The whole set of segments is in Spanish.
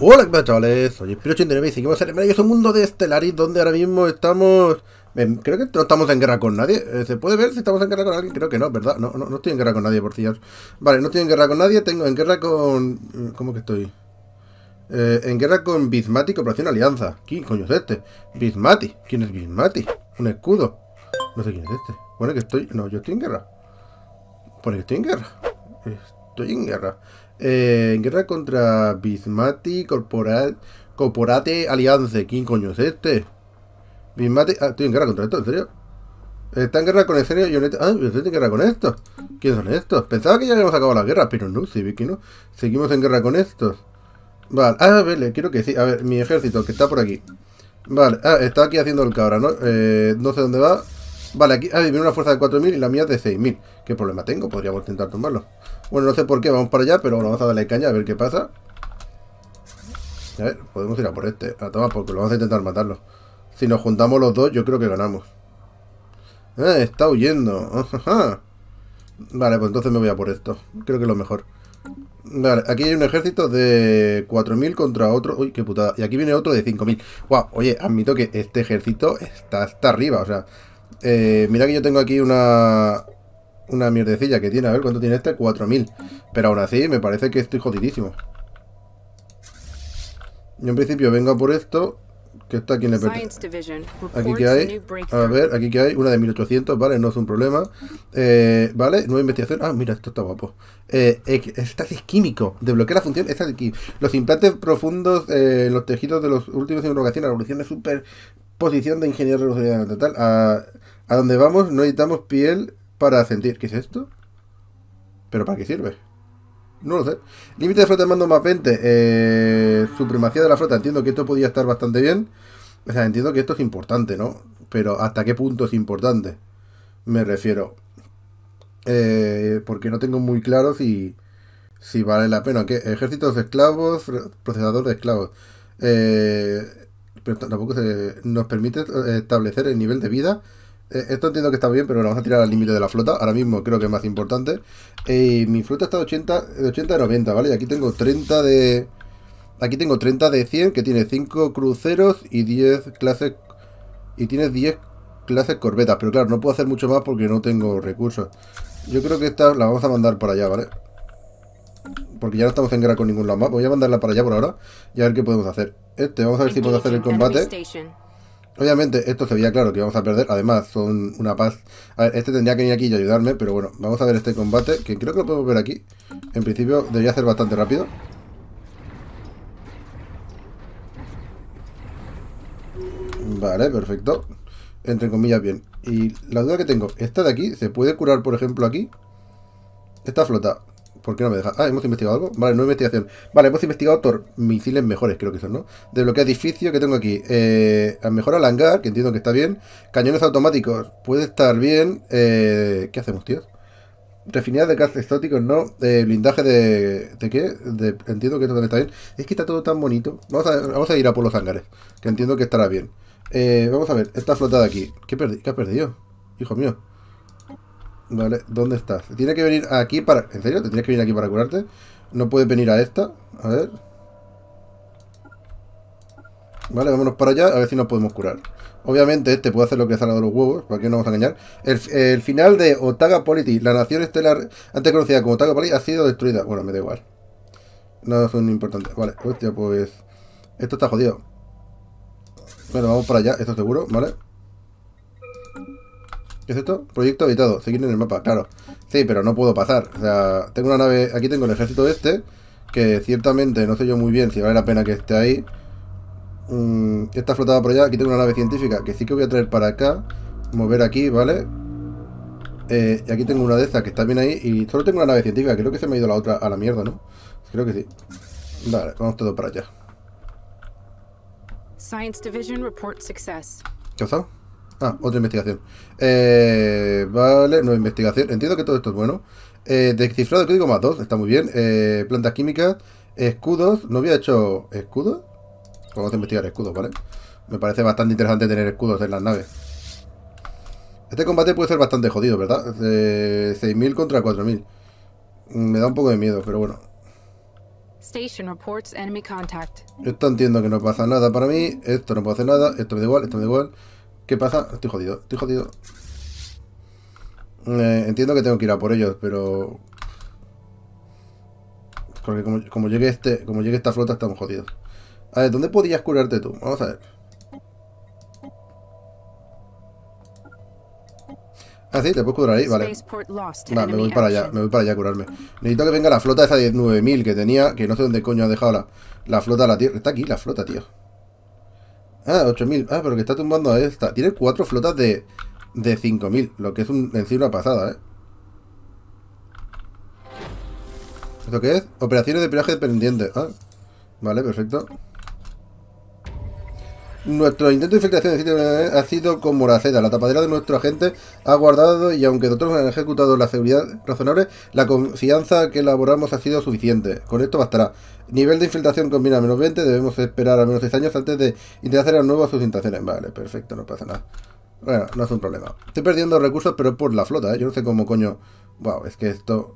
Hola, ¿qué chavales? Eh? Soy Spiro89 y seguimos en el maravilloso mundo de Stellaris, donde ahora mismo estamos... creo que no estamos en guerra con nadie. Eh, ¿Se puede ver si estamos en guerra con alguien? Creo que no, ¿verdad? No, no, no estoy en guerra con nadie, por cierto. Vale, no estoy en guerra con nadie, tengo en guerra con... Eh, ¿Cómo que estoy? Eh, en guerra con Bismati, operación Alianza. ¿Quién coño es este? Bismati. ¿Quién es Bismati? Un escudo. No sé quién es este. Bueno, que estoy... No, yo estoy en guerra. Pone que estoy en guerra. Estoy en guerra. Eh, en guerra contra Bismati Corporate, Corporate Alianza ¿Quién coño es este? Bismati. Ah, estoy en guerra contra esto, ¿en serio? Está en guerra con ¿en serio? Ah, estoy en guerra con estos. ¿Quiénes son estos? Pensaba que ya habíamos acabado la guerra, pero no, sí ve que no. Seguimos en guerra con estos. Vale, ah, a ver, quiero que sí. A ver, mi ejército, que está por aquí. Vale, ah, está aquí haciendo el cabra, ¿no? Eh, no sé dónde va. Vale, aquí ah, viene una fuerza de 4.000 y la mía de 6.000. ¿Qué problema tengo? Podríamos intentar tomarlo. Bueno, no sé por qué, vamos para allá, pero bueno, vamos a darle caña a ver qué pasa. A ver, podemos ir a por este. A tomar porque lo vamos a intentar matarlo. Si nos juntamos los dos, yo creo que ganamos. ¡Eh, está huyendo. Vale, pues entonces me voy a por esto. Creo que es lo mejor. Vale, aquí hay un ejército de 4.000 contra otro... Uy, qué putada. Y aquí viene otro de 5.000. Wow, oye, admito que este ejército está hasta arriba. O sea, eh, mira que yo tengo aquí una una mierdecilla que tiene. A ver, ¿cuánto tiene este? 4.000. Pero aún así, me parece que estoy jodidísimo. Yo en principio vengo por esto. Que está aquí en el Aquí que hay. A ver, aquí que hay. Una de 1800, vale, no es un problema. Eh, vale, nueva investigación. Ah, mira, esto está guapo. Eh, estasis químico. Desbloquea la función es aquí Los implantes profundos eh, los tejidos de los últimos en la evolución de superposición de ingeniero revolucionario total. A, a donde vamos, no necesitamos piel para sentir... ¿Qué es esto? ¿Pero para qué sirve? No lo sé. Límite de flota de mando más 20. Eh, supremacía de la flota. Entiendo que esto podía estar bastante bien. O sea, entiendo que esto es importante, ¿no? Pero ¿hasta qué punto es importante? Me refiero. Eh, porque no tengo muy claro si, si vale la pena. que Ejércitos de esclavos, procesador de esclavos. Eh, pero tampoco se, nos permite establecer el nivel de vida eh, esto entiendo que está bien, pero la vamos a tirar al límite de la flota. Ahora mismo creo que es más importante. Eh, mi flota está de 80, de 80 a 90, ¿vale? Y aquí tengo 30 de... Aquí tengo 30 de 100, que tiene 5 cruceros y 10 clases... Y tiene 10 clases corbetas. Pero claro, no puedo hacer mucho más porque no tengo recursos. Yo creo que esta la vamos a mandar para allá, ¿vale? Porque ya no estamos en guerra con ningún lado más. Voy a mandarla para allá por ahora y a ver qué podemos hacer. Este, vamos a ver si puedo hacer el combate. Obviamente, esto se veía claro que vamos a perder. Además, son una paz. A ver, este tendría que venir aquí y ayudarme, pero bueno, vamos a ver este combate, que creo que lo podemos ver aquí. En principio, debería ser bastante rápido. Vale, perfecto. Entre comillas, bien. Y la duda que tengo, esta de aquí, ¿se puede curar, por ejemplo, aquí? Esta flota. ¿Por qué no me deja? Ah, hemos investigado algo. Vale, no investigación. Vale, hemos investigado misiles mejores, creo que son, ¿no? Desbloquea edificio que tengo aquí. Eh, mejor al hangar, que entiendo que está bien. Cañones automáticos, puede estar bien. Eh, ¿Qué hacemos, tíos? Refinidad de gas exóticos no. Eh, blindaje de. ¿De qué? entiendo que esto también está bien. Es que está todo tan bonito. Vamos a, ir a por los hangares, que entiendo que estará bien. Eh, vamos a ver, esta flotada aquí. ¿Qué, ¿Qué perdido? Hijo mío. Vale, ¿dónde estás? Tiene que venir aquí para... ¿En serio? ¿Te tienes que venir aquí para curarte? No puedes venir a esta. A ver. Vale, vámonos para allá, a ver si nos podemos curar. Obviamente este puede hacer lo que salga de los huevos, ¿para qué no vamos a engañar? El, final de Otaga Polity, la nación estelar antes conocida como Otaga Polity, ha sido destruida. Bueno, me da igual. No es un importante. Vale, hostia, pues... Esto está jodido. Bueno, vamos para allá, esto seguro, ¿vale? vale ¿Qué es esto? Proyecto habitado. Seguir en el mapa, claro. Sí, pero no puedo pasar. O sea, tengo una nave... Aquí tengo el ejército este, que ciertamente no sé yo muy bien si vale la pena que esté ahí. Mm, está flotada por allá. Aquí tengo una nave científica que sí que voy a traer para acá. Mover aquí, ¿vale? Eh, y aquí tengo una de esas que está bien ahí. Y solo tengo una nave científica. Creo que se me ha ido la otra a la mierda, ¿no? Creo que sí. Vale, vamos todo para allá. Science Division report success. ¿Qué Ah, otra investigación. Eh, vale, nueva investigación. Entiendo que todo esto es bueno. Eh, descifrado código más 2, está muy bien. Eh, plantas químicas, escudos. No había hecho escudos. Vamos a investigar escudos, ¿vale? Me parece bastante interesante tener escudos en las naves. Este combate puede ser bastante jodido, ¿verdad? 6.000 contra 4.000. Mm, me da un poco de miedo, pero bueno. Esto entiendo que no pasa nada para mí. Esto no puede hacer nada. Esto me da igual, esto me da igual. ¿Qué pasa? Estoy jodido, estoy jodido. Eh, entiendo que tengo que ir a por ellos, pero... Porque como, llegue, este, como llegue esta flota estamos jodidos. A ver, ¿dónde podías curarte tú? Vamos a ver. Ah, sí, te puedes curar ahí, vale. me voy para allá, me voy para allá a curarme. Necesito que venga la flota esa 19.000 que tenía, que no sé dónde coño ha dejado la, la flota la tierra. Está aquí la flota, tío. Ah, 8000. Ah, pero que está tumbando a eh. esta. Tiene cuatro flotas de, de 5000, lo que es un, encima una pasada, ¿eh? ¿Esto qué es? Operaciones de piraje pendiente Ah, vale, perfecto. Nuestro intento de infiltración eh, ha sido como la seda La tapadera de nuestro agente ha guardado y aunque nosotros han ejecutado la seguridad razonable, la confianza que elaboramos ha sido suficiente. Con esto bastará. Nivel de infiltración combina menos 20. Debemos esperar al menos 6 años antes de intentar hacer nuevas sustentaciones. Vale, perfecto, no pasa nada. Bueno, no es un problema. Estoy perdiendo recursos, pero por la flota, eh. Yo no sé cómo coño... Wow, es que esto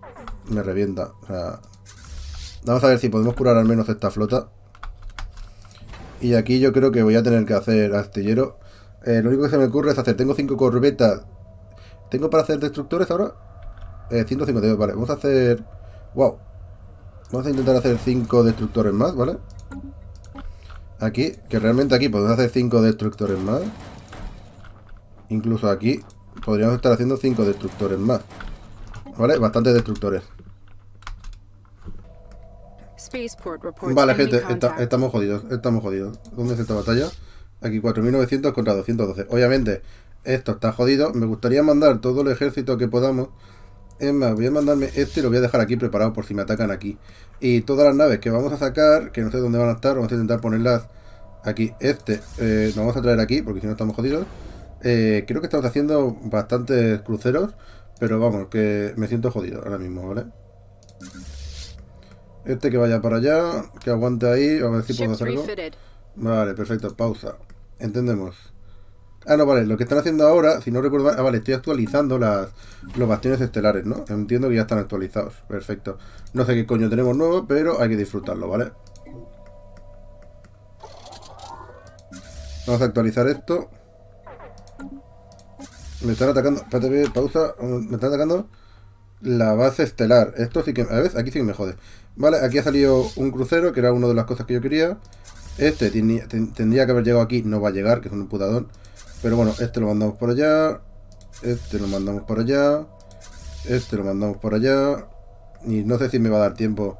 me revienta. Vamos a ver si podemos curar al menos esta flota. Y aquí yo creo que voy a tener que hacer astillero. Eh, lo único que se me ocurre es hacer, tengo 5 corbetas. ¿Tengo para hacer destructores ahora? Eh, 152, vale, vamos a hacer... Wow. Vamos a intentar hacer 5 destructores más, ¿vale? Aquí, que realmente aquí podemos hacer 5 destructores más. Incluso aquí podríamos estar haciendo 5 destructores más. ¿Vale? Bastantes destructores. Vale, gente, estamos jodidos, estamos jodidos. ¿Dónde es esta batalla? Aquí 4.900 contra 212. Obviamente, esto está jodido. Me gustaría mandar todo el ejército que podamos. Es más, voy a mandarme este y lo voy a dejar aquí preparado por si me atacan aquí. Y todas las naves que vamos a sacar, que no sé dónde van a estar, vamos a intentar ponerlas aquí. Este eh, nos lo vamos a traer aquí porque si no estamos jodidos. Eh, creo que estamos haciendo bastantes cruceros, pero vamos, que me siento jodido ahora mismo, ¿vale? Este que vaya para allá, que aguante ahí, a ver si puedo hacerlo. Vale, perfecto, pausa. Entendemos. Ah, no, vale, lo que están haciendo ahora, si no recuerdo Ah, vale, estoy actualizando las, los bastiones estelares, ¿no? Entiendo que ya están actualizados, perfecto. No sé qué coño tenemos nuevo, pero hay que disfrutarlo, ¿vale? Vamos a actualizar esto. Me están atacando, espérate, pausa, me están atacando... La base estelar. Esto sí que. A ver, aquí sí que me jode. Vale, aquí ha salido un crucero, que era una de las cosas que yo quería. Este tendría que haber llegado aquí, no va a llegar, que es un putadón. Pero bueno, este lo mandamos por allá. Este lo mandamos por allá. Este lo mandamos por allá. Y no sé si me va a dar tiempo.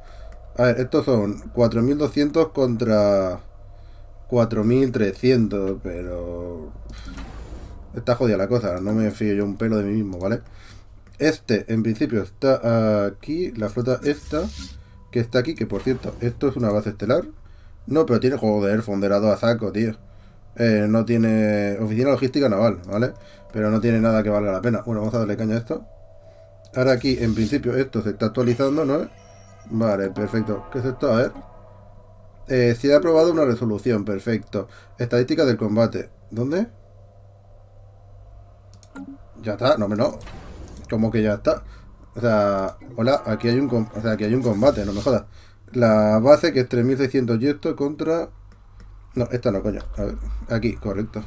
A ver, estos son 4200 contra 4300, pero. Está jodida la cosa, no me fío yo un pelo de mí mismo, ¿vale? Este, en principio, está aquí. La flota esta, que está aquí. Que, por cierto, esto es una base estelar. No, pero tiene juego joder, fonderado a saco, tío. Eh, no tiene oficina logística naval, ¿vale? Pero no tiene nada que valga la pena. Bueno, vamos a darle caña a esto. Ahora aquí, en principio, esto se está actualizando, ¿no? Vale, perfecto. ¿Qué es esto? A ver. Eh, se ha aprobado una resolución, perfecto. Estadística del combate. ¿Dónde? Ya está, no me no. Como que ya está. O sea, hola, aquí hay un, o aquí hay un combate, no me jodas. La base que es 3600 y esto contra... No, esta no, coño. A ver, aquí, correcto.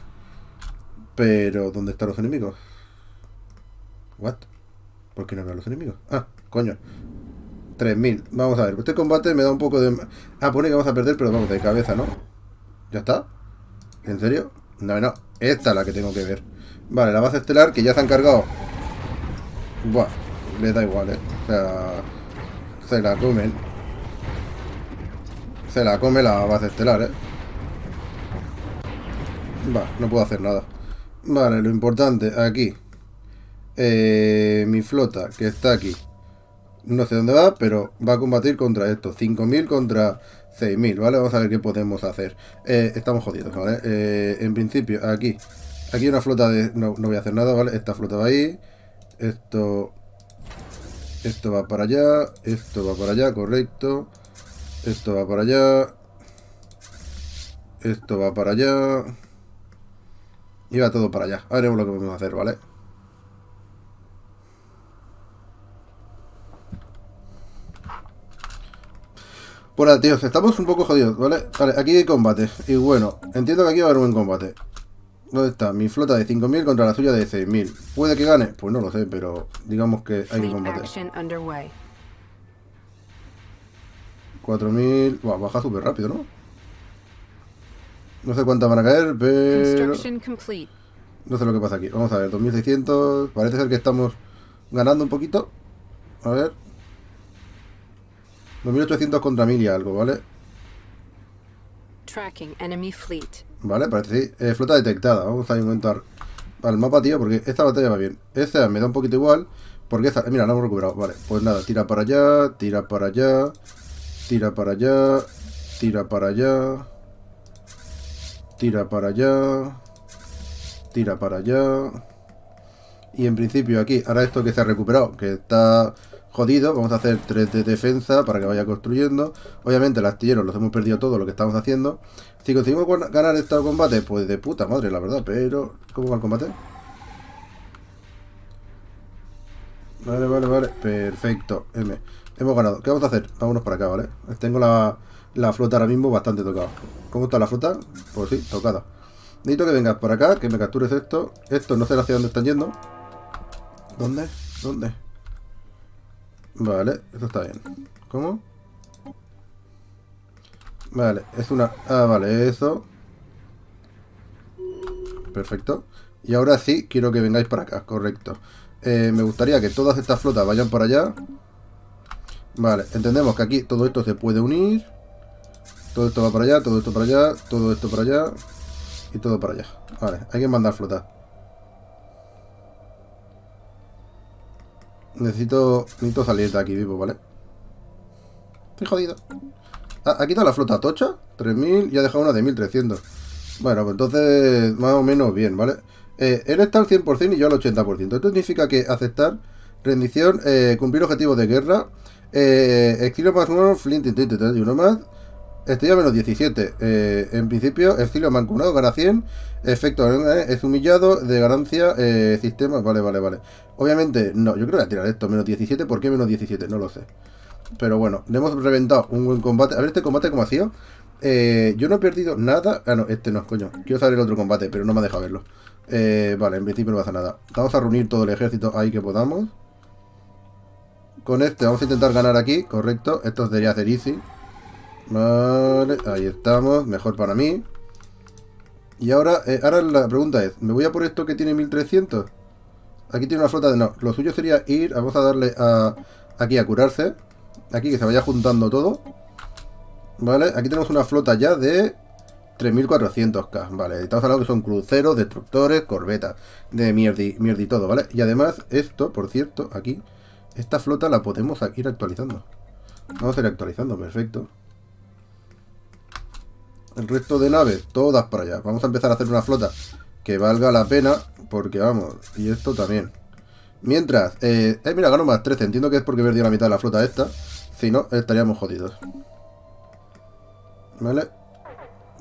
Pero, ¿dónde están los enemigos? ¿What? ¿Por qué no veo los enemigos? Ah, coño. 3000. Vamos a ver. Este combate me da un poco de... Ah, pone que vamos a perder, pero vamos de cabeza, ¿no? ¿Ya está? ¿En serio? No, no. Esta es la que tengo que ver. Vale, la base estelar que ya se han cargado Buah, le da igual, ¿eh? O sea, se la comen. Se la come la base estelar, ¿eh? Va, no puedo hacer nada. Vale, lo importante, aquí. Eh, mi flota, que está aquí. No sé dónde va, pero va a combatir contra esto. 5.000 contra 6.000, ¿vale? Vamos a ver qué podemos hacer. Eh, estamos jodidos, ¿vale? Eh, en principio, aquí. Aquí una flota de... No, no voy a hacer nada, ¿vale? Esta flota va ahí. Esto, esto va para allá, esto va para allá, correcto. Esto va para allá. Esto va para allá. Y va todo para allá. Haremos lo que podemos hacer, ¿vale? Bueno, pues tíos, estamos un poco jodidos, ¿vale? Vale, aquí hay combate. Y bueno, entiendo que aquí va a haber un buen combate. ¿Dónde está? Mi flota de 5.000 contra la suya de 6.000. ¿Puede que gane? Pues no lo sé, pero digamos que hay que combate 4.000... Buah, baja súper rápido, ¿no? No sé cuántas van a caer, pero... No sé lo que pasa aquí. Vamos a ver, 2.600... Parece ser que estamos ganando un poquito. A ver... 2.800 contra 1.000 y algo, ¿vale? Tracking enemy fleet. Vale, parece eh, flota detectada. Vamos a inventar al mapa, tío, porque esta batalla va bien. Esta me da un poquito igual, porque esta... mira, la hemos recuperado. Vale, pues nada, tira para allá, tira para allá, tira para allá, tira para allá, tira para allá, tira para allá. Y en principio aquí, ahora esto que se ha recuperado, que está jodido. Vamos a hacer 3 de defensa para que vaya construyendo. Obviamente el astillero los hemos perdido todo lo que estamos haciendo. Si conseguimos ganar este combate, pues de puta madre, la verdad. Pero, ¿cómo va el combate? Vale, vale, vale. Perfecto. M. Hemos ganado. ¿Qué vamos a hacer? Vámonos para acá, ¿vale? Tengo la, la flota ahora mismo bastante tocada. ¿Cómo está la flota? Pues sí, tocada. Necesito que vengas por acá, que me captures esto. Esto no sé hacia dónde están yendo. ¿Dónde? ¿Dónde? Vale, esto está bien. ¿Cómo? Vale, es una... Ah, vale, eso. Perfecto. Y ahora sí, quiero que vengáis para acá, correcto. Eh, me gustaría que todas estas flotas vayan para allá. Vale, entendemos que aquí todo esto se puede unir. Todo esto va para allá, todo esto para allá, todo esto para allá. Y todo para allá. Vale, hay que mandar flotas. Necesito, necesito salir de aquí vivo, ¿vale? Estoy jodido. Ah, ha la flota tocha, 3.000 y ha dejado una de 1.300. Bueno, pues entonces más o menos bien, ¿vale? él está al 100% y yo al 80%. Esto significa que aceptar rendición, eh, cumplir objetivos de guerra, eh, estilo más nuevo, flint, y uno más, a menos 17. en principio, estilo mancunado gana 100. Efecto eh, es humillado. De ganancia, eh, sistema. Vale, vale, vale. Obviamente, no. Yo creo que voy a tirar esto. Menos 17. ¿Por qué menos 17? No lo sé. Pero bueno, le hemos reventado un buen combate. A ver este combate como hacía. Eh, yo no he perdido nada. Ah, no, este no, coño. Quiero saber el otro combate, pero no me ha dejado verlo. Eh, vale, en principio no pasa nada. Vamos a reunir todo el ejército ahí que podamos. Con este vamos a intentar ganar aquí, correcto. Esto debería ser easy. Vale, ahí estamos. Mejor para mí. Y ahora, eh, ahora la pregunta es, ¿me voy a por esto que tiene 1300? Aquí tiene una flota de... No, lo suyo sería ir, vamos a darle a... Aquí a curarse. Aquí que se vaya juntando todo. Vale, aquí tenemos una flota ya de 3400k, vale, estamos hablando que son cruceros, destructores, corbetas, de mierdi, y todo, ¿vale? Y además, esto, por cierto, aquí, esta flota la podemos ir actualizando. Vamos a ir actualizando, perfecto el resto de naves, todas para allá. Vamos a empezar a hacer una flota que valga la pena, porque vamos, y esto también. Mientras, eh, eh mira, gano más 13, entiendo que es porque he perdido la mitad de la flota esta, si no, estaríamos jodidos. ¿Vale?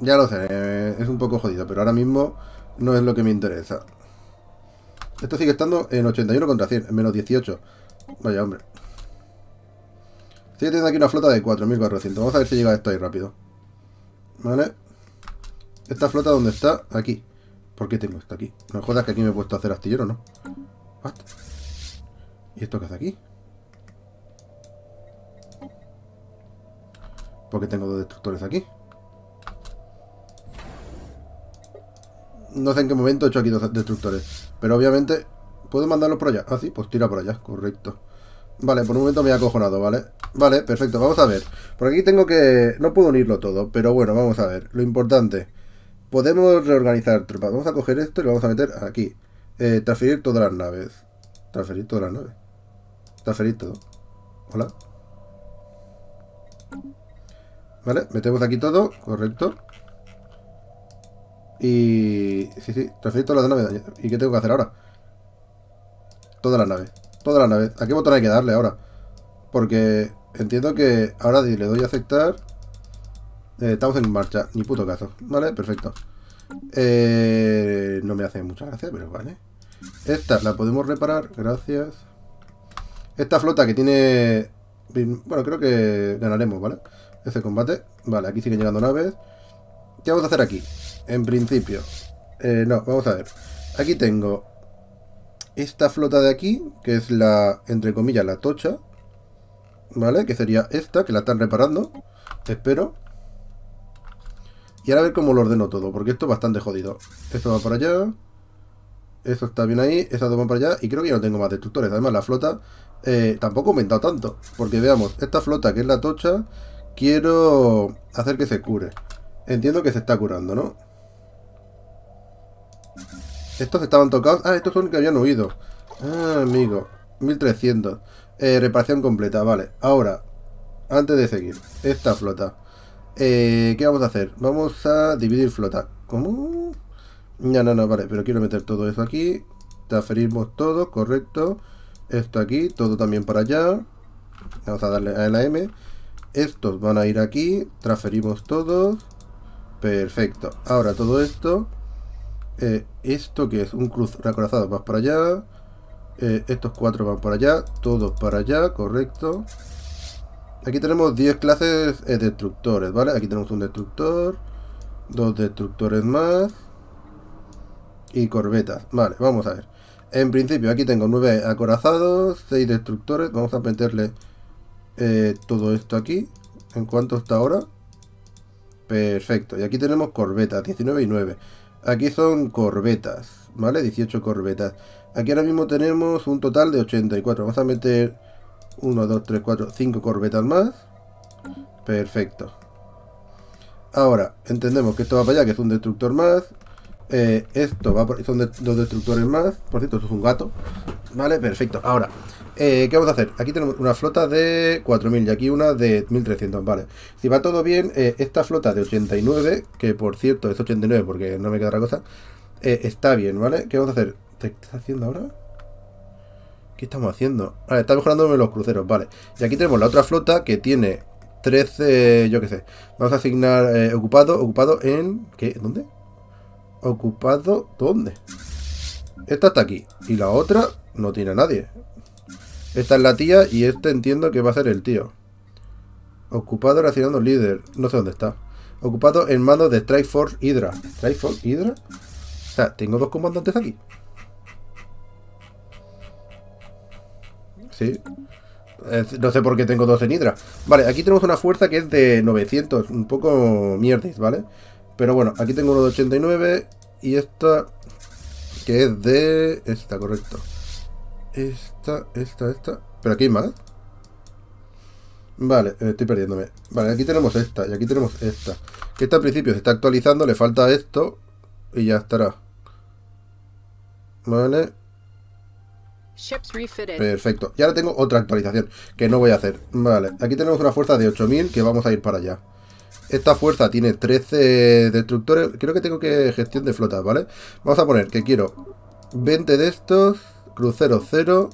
Ya lo sé, eh, es un poco jodido, pero ahora mismo no es lo que me interesa. Esto sigue estando en 81 contra 100, menos 18. Vaya, hombre. Sigue teniendo aquí una flota de 4.400. Vamos a ver si llega esto ahí rápido. ¿Vale? ¿Esta flota dónde está? Aquí. ¿Por qué tengo esto aquí? No jodas que aquí me he puesto a hacer astillero, ¿no? ¿Y esto qué hace aquí? ¿Por qué tengo dos destructores aquí? No sé en qué momento he hecho aquí dos destructores. Pero obviamente... ¿Puedo mandarlo por allá? Ah, sí, pues tira por allá, correcto. Vale, por un momento me he acojonado, ¿vale? Vale, perfecto, vamos a ver. Por aquí tengo que... No puedo unirlo todo, pero bueno, vamos a ver. Lo importante. Podemos reorganizar tropas. Vamos a coger esto y lo vamos a meter aquí. Eh, transferir todas las naves. Transferir todas las naves. Transferir todo. Hola. Vale, metemos aquí todo, correcto. Y... Sí, sí, transferir todas las naves. ¿Y qué tengo que hacer ahora? Todas las naves. Toda la nave. ¿A qué botón hay que darle ahora? Porque entiendo que ahora le doy a aceptar. Eh, estamos en marcha. Ni puto caso. Vale, perfecto. Eh, no me hace mucha gracia, pero vale. Esta la podemos reparar. Gracias. Esta flota que tiene... Bueno, creo que ganaremos, ¿vale? Ese combate. Vale, aquí siguen llegando naves. ¿Qué vamos a hacer aquí? En principio. Eh, no, vamos a ver. Aquí tengo esta flota de aquí, que es la, entre comillas, la tocha, ¿vale? Que sería esta, que la están reparando, espero. Y ahora a ver cómo lo ordeno todo, porque esto es bastante jodido. Esto va para allá, esto está bien ahí, estas dos para allá, y creo que ya no tengo más destructores. Además, la flota eh, tampoco ha aumentado tanto, porque veamos, esta flota, que es la tocha, quiero hacer que se cure. Entiendo que se está curando, ¿no? Estos estaban tocados. Ah, estos son los que habían huido. Ah, amigo. 1300. Eh, reparación completa, vale. Ahora, antes de seguir, esta flota. Eh, ¿Qué vamos a hacer? Vamos a dividir flota. ¿Cómo? No, no, no, vale. Pero quiero meter todo eso aquí. Transferimos todo, correcto. Esto aquí, todo también para allá. Vamos a darle a la M. Estos van a ir aquí. Transferimos todos. Perfecto. Ahora todo esto eh, esto que es un cruz acorazado más para allá. Eh, estos cuatro van para allá. Todos para allá, correcto. Aquí tenemos 10 clases eh, destructores, ¿vale? Aquí tenemos un destructor. Dos destructores más. Y corbetas. Vale, vamos a ver. En principio aquí tengo 9 acorazados, 6 destructores. Vamos a meterle todo esto aquí. ¿En cuanto está ahora? Perfecto. Y aquí tenemos corbetas, 19 y 9. Aquí son corbetas, ¿vale? 18 corbetas. Aquí ahora mismo tenemos un total de 84. Vamos a meter 1, 2, 3, 4, 5 corbetas más. Perfecto. Ahora, entendemos que esto va para allá, que es un destructor más. Eh, esto va por, son dos destructores más. Por cierto, esto es un gato. Vale, perfecto. Ahora, eh, ¿qué vamos a hacer? Aquí tenemos una flota de 4.000 y aquí una de 1.300. Vale, si va todo bien, eh, esta flota de 89, que por cierto es 89 porque no me queda otra cosa, está bien, ¿vale? ¿Qué vamos a hacer? ¿Qué está haciendo ahora? ¿Qué estamos haciendo? Vale, está mejorándome los cruceros, vale. Y aquí tenemos la otra flota que tiene 13, yo qué sé. Vamos a asignar ocupado, ocupado en... ¿Qué? ¿Dónde? ocupado dónde? Esta está aquí. Y la otra no tiene a nadie. Esta es la tía y este entiendo que va a ser el tío. Ocupado racionando líder. No sé dónde está. Ocupado en manos de Triforce Hydra. ¿Triforce Hydra? O sea, tengo dos comandantes aquí. Sí. Eh, no sé por qué tengo dos en Hydra. Vale, aquí tenemos una fuerza que es de 900. Un poco mierdes, ¿vale? Pero bueno, aquí tengo uno de 89 y esta que es de... Esta, correcto. Esta, esta, esta. Pero aquí hay más. Vale, eh, estoy perdiéndome. Vale, aquí tenemos esta y aquí tenemos esta. Que esta al principio se está actualizando, le falta esto y ya estará. Vale. Perfecto. Y ahora tengo otra actualización que no voy a hacer. Vale, aquí tenemos una fuerza de 8000 que vamos a ir para allá. Esta fuerza tiene 13 destructores. Creo que tengo que gestión de flotas, ¿vale? Vamos a poner que quiero 20 de estos, crucero 0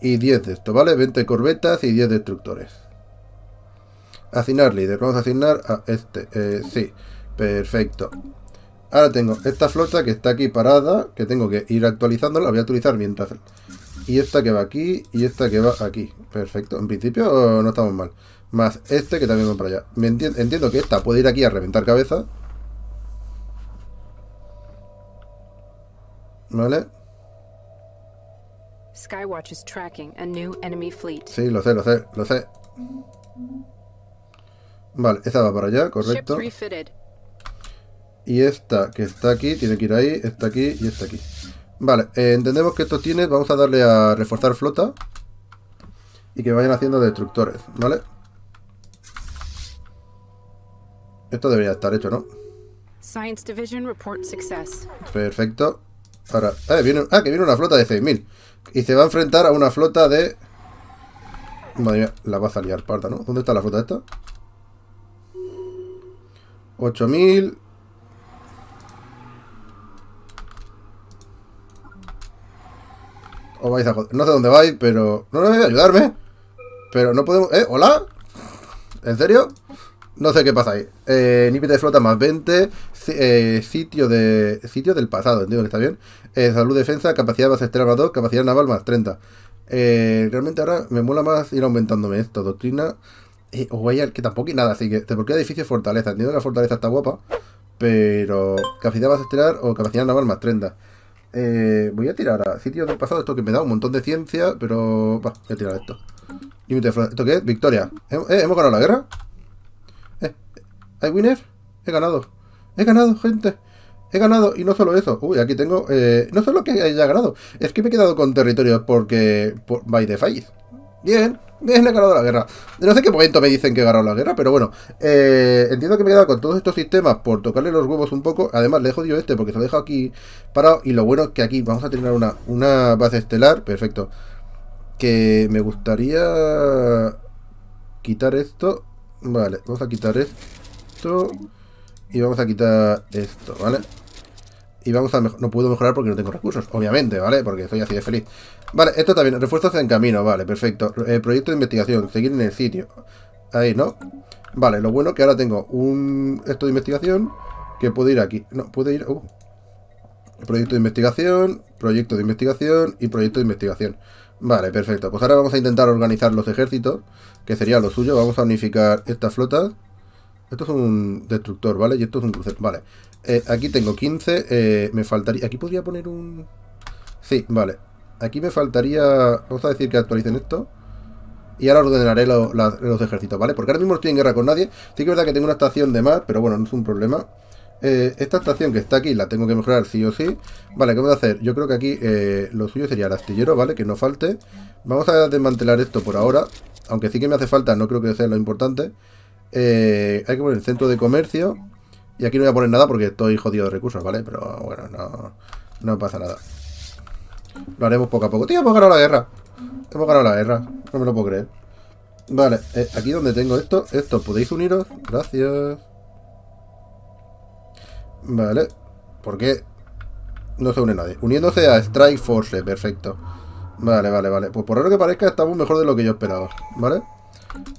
y 10 de estos, ¿vale? 20 corbetas y 10 destructores. Asignar líder. Vamos a asignar a este. Eh, sí, perfecto. Ahora tengo esta flota que está aquí parada, que tengo que ir actualizando La voy a utilizar mientras... Y esta que va aquí y esta que va aquí. Perfecto. En principio no estamos mal. Más este que también va para allá. entiendo que esta puede ir aquí a reventar cabeza. ¿Vale? Sí, lo sé, lo sé, lo sé. Vale, esta va para allá, correcto. Y esta que está aquí, tiene que ir ahí, Esta aquí y esta aquí. Vale, eh, entendemos que esto tienes vamos a darle a reforzar flota y que vayan haciendo destructores, ¿vale? Esto debería estar hecho, ¿no? Perfecto. Ahora, eh, viene, ah, que viene una flota de 6.000. Y se va a enfrentar a una flota de... Madre mía, la va a salir parda, ¿no? ¿Dónde está la flota esta? 8.000... Os vais a joder. No sé dónde vais, pero... No, a ayudarme. Pero no podemos... ¿Eh? ¿Hola? ¿En serio? No sé qué pasa ahí. Eh, límite de flota más 20. Eh, sitio de sitio del pasado, entiendo que está bien. Eh, salud, defensa, capacidad base estelar más 2, capacidad naval más 30. Eh, realmente ahora me mola más ir aumentándome esto. Doctrina. Eh, o vaya, que tampoco hay nada, así que te bloquea edificio fortaleza. Entiendo que la fortaleza está guapa. Pero capacidad base estelar o capacidad naval más 30. voy a tirar a sitio del pasado, esto que me da un montón de ciencia, pero... va, voy a tirar esto. Límite de flota. ¿Esto qué es? Victoria. ¿Hemos ganado la guerra? ¿Hay winner. He ganado. He ganado, gente. He ganado y no solo eso. Uy, aquí tengo... Eh, no solo que haya ganado. Es que me he quedado con territorio porque... Por, by the face. Bien. Bien, he ganado la guerra. No sé qué momento me dicen que he ganado la guerra, pero bueno. Eh, entiendo que me he quedado con todos estos sistemas por tocarle los huevos un poco. Además, le he jodido este porque se lo dejo aquí parado. Y lo bueno es que aquí vamos a tener una, una base estelar. Perfecto. Que me gustaría... Quitar esto. Vale, vamos a quitar esto. Y vamos a quitar esto, ¿vale? Y vamos a No puedo mejorar porque no tengo recursos, obviamente, ¿vale? Porque soy así de feliz. Vale, esto también. Refuerzos en camino, vale, perfecto. Eh, proyecto de investigación, seguir en el sitio. Ahí, ¿no? Vale, lo bueno que ahora tengo un... Esto de investigación que puedo ir aquí. No, puede ir... Uh. Proyecto de investigación, proyecto de investigación y proyecto de investigación. Vale, perfecto. Pues ahora vamos a intentar organizar los ejércitos, que sería lo suyo. Vamos a unificar esta flota. Esto es un destructor, ¿vale? Y esto es un crucero, vale. Eh, aquí tengo 15, eh, me faltaría... Aquí podría poner un... Sí, vale. Aquí me faltaría... Vamos a decir que actualicen esto. Y ahora ordenaré los ejércitos, ¿vale? Porque ahora mismo estoy en guerra con nadie. Sí que es verdad que tengo una estación de más, pero bueno, no es un problema. Eh, esta estación que está aquí la tengo que mejorar sí o sí. Vale, ¿qué voy a hacer? Yo creo que aquí lo suyo sería el astillero, ¿vale? Que no falte. Vamos a desmantelar esto por ahora. Aunque sí que me hace falta, no creo que sea lo importante. Eh, hay que poner el centro de comercio. Y aquí no voy a poner nada porque estoy jodido de recursos, ¿vale? Pero bueno, no, no pasa nada. Lo haremos poco a poco. Tío, hemos ganado la guerra. Hemos ganado la guerra. No me lo puedo creer. Vale, eh, aquí donde tengo esto, esto, ¿podéis uniros? Gracias. Vale. ¿Por qué? No se une nadie. Uniéndose a Strike Force, perfecto. Vale, vale, vale. Pues por lo que parezca, estamos mejor de lo que yo esperaba, ¿vale? vale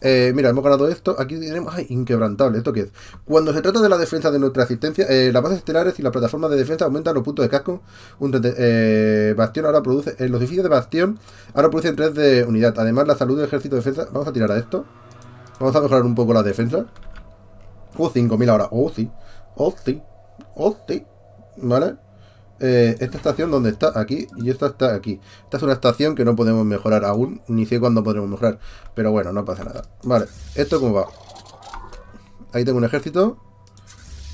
eh, mira, hemos ganado esto. Aquí tenemos... Ay, inquebrantable. ¿Esto qué es? Cuando se trata de la defensa de nuestra asistencia, eh, las bases estelares y la plataforma de defensa aumentan los puntos de casco. Un eh, bastión ahora produce... Eh, los edificios de bastión ahora producen 3 de unidad. Además, la salud del ejército de defensa... Vamos a tirar a esto. Vamos a mejorar un poco la defensa. Oh, 5.000 ahora. Oh, sí. Oh, sí. Oh, sí. ¿Vale? Eh, esta estación donde está aquí y esta está aquí. Esta es una estación que no podemos mejorar aún, ni sé cuándo podremos mejorar. Pero bueno, no pasa nada. Vale, ¿esto cómo va? Ahí tengo un ejército.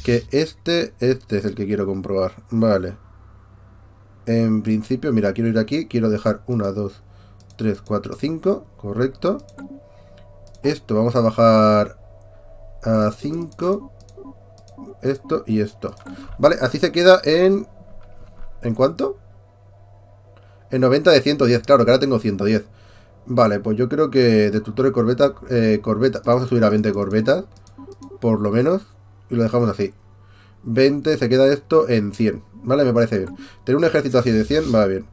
Que este, este es el que quiero comprobar. Vale. En principio, mira, quiero ir aquí. Quiero dejar 1, 2, 3, 4, 5. Correcto. Esto, vamos a bajar a 5. Esto y esto. Vale, así se queda en ¿En cuánto? En 90 de 110, claro, que ahora tengo 110. Vale, pues yo creo que Destructor de corbeta, eh, corbeta, vamos a subir a 20 corbetas, por lo menos, y lo dejamos así. 20, se queda esto en 100, ¿vale? Me parece bien. Tener un ejército así de 100 va bien.